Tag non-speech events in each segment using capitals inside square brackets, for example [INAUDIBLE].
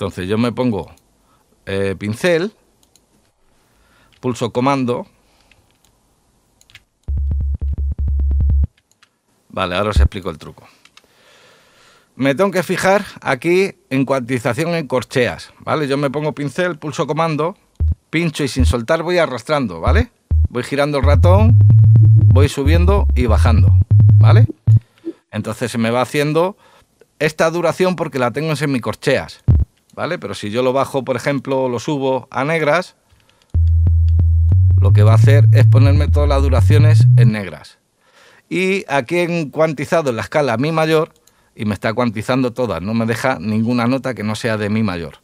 Entonces yo me pongo eh, pincel, pulso comando. Vale, ahora os explico el truco. Me tengo que fijar aquí en cuantización en corcheas, ¿vale? Yo me pongo pincel, pulso comando, pincho y sin soltar voy arrastrando, ¿vale? Voy girando el ratón, voy subiendo y bajando, ¿vale? Entonces se me va haciendo esta duración porque la tengo en corcheas. ¿vale? Pero si yo lo bajo, por ejemplo, lo subo a negras, lo que va a hacer es ponerme todas las duraciones en negras. Y aquí he cuantizado en la escala mi mayor y me está cuantizando todas, no me deja ninguna nota que no sea de mi mayor.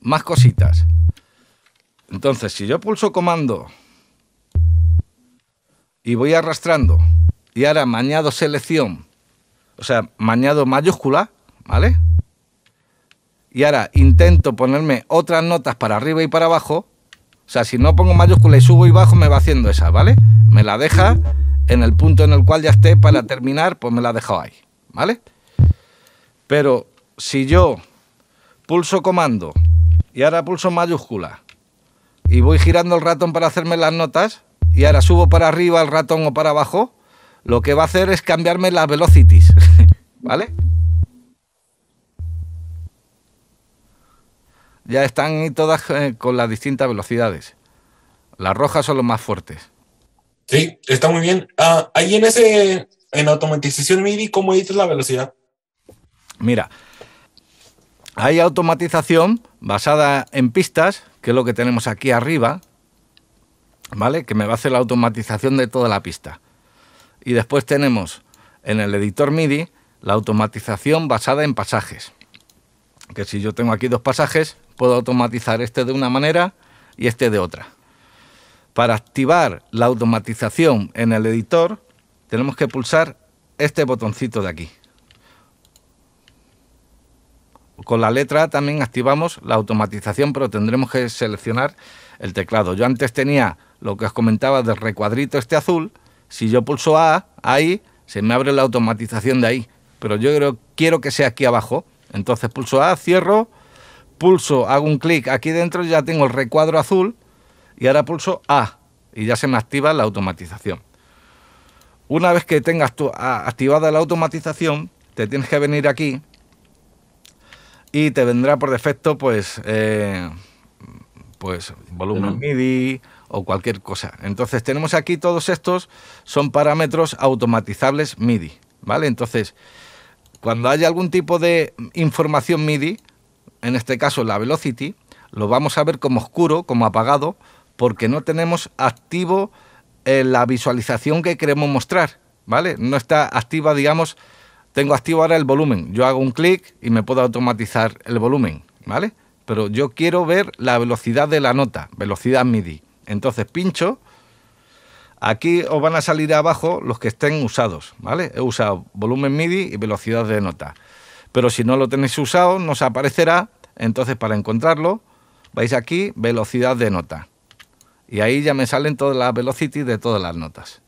Más cositas. Entonces, si yo pulso comando y voy arrastrando y ahora mañado selección, o sea, mañado mayúscula, ¿vale? y ahora intento ponerme otras notas para arriba y para abajo. O sea, si no pongo mayúscula y subo y bajo, me va haciendo esa, ¿vale? Me la deja en el punto en el cual ya esté para terminar, pues me la ha dejado ahí, ¿vale? Pero si yo pulso comando y ahora pulso mayúscula y voy girando el ratón para hacerme las notas y ahora subo para arriba el ratón o para abajo, lo que va a hacer es cambiarme las velocities, [LAUGHS] ¿vale? ya están todas eh, con las distintas velocidades. Las rojas son los más fuertes. Sí, está muy bien. Ah, ahí en ese, en automatización MIDI, ¿cómo dices la velocidad? Mira, hay automatización basada en pistas, que es lo que tenemos aquí arriba, ¿vale? Que me va a hacer la automatización de toda la pista. Y después tenemos en el editor MIDI la automatización basada en pasajes que si yo tengo aquí dos pasajes, puedo automatizar este de una manera y este de otra. Para activar la automatización en el editor, tenemos que pulsar este botoncito de aquí. Con la letra A también activamos la automatización, pero tendremos que seleccionar el teclado. Yo antes tenía lo que os comentaba del recuadrito este azul. Si yo pulso A, ahí se me abre la automatización de ahí. Pero yo quiero que sea aquí abajo, entonces pulso A, cierro, pulso, hago un clic aquí dentro ya tengo el recuadro azul y ahora pulso A y ya se me activa la automatización. Una vez que tengas activada la automatización, te tienes que venir aquí y te vendrá por defecto pues, eh, pues volumen MIDI o cualquier cosa. Entonces tenemos aquí todos estos son parámetros automatizables MIDI, ¿vale? Entonces cuando haya algún tipo de información MIDI, en este caso la velocity, lo vamos a ver como oscuro, como apagado, porque no tenemos activo eh, la visualización que queremos mostrar, ¿vale? No está activa, digamos, tengo activo ahora el volumen. Yo hago un clic y me puedo automatizar el volumen, ¿vale? Pero yo quiero ver la velocidad de la nota, velocidad MIDI. Entonces pincho Aquí os van a salir abajo los que estén usados, ¿vale? He usado volumen MIDI y velocidad de nota. Pero si no lo tenéis usado, nos aparecerá. Entonces, para encontrarlo, vais aquí, velocidad de nota. Y ahí ya me salen todas las velocities de todas las notas.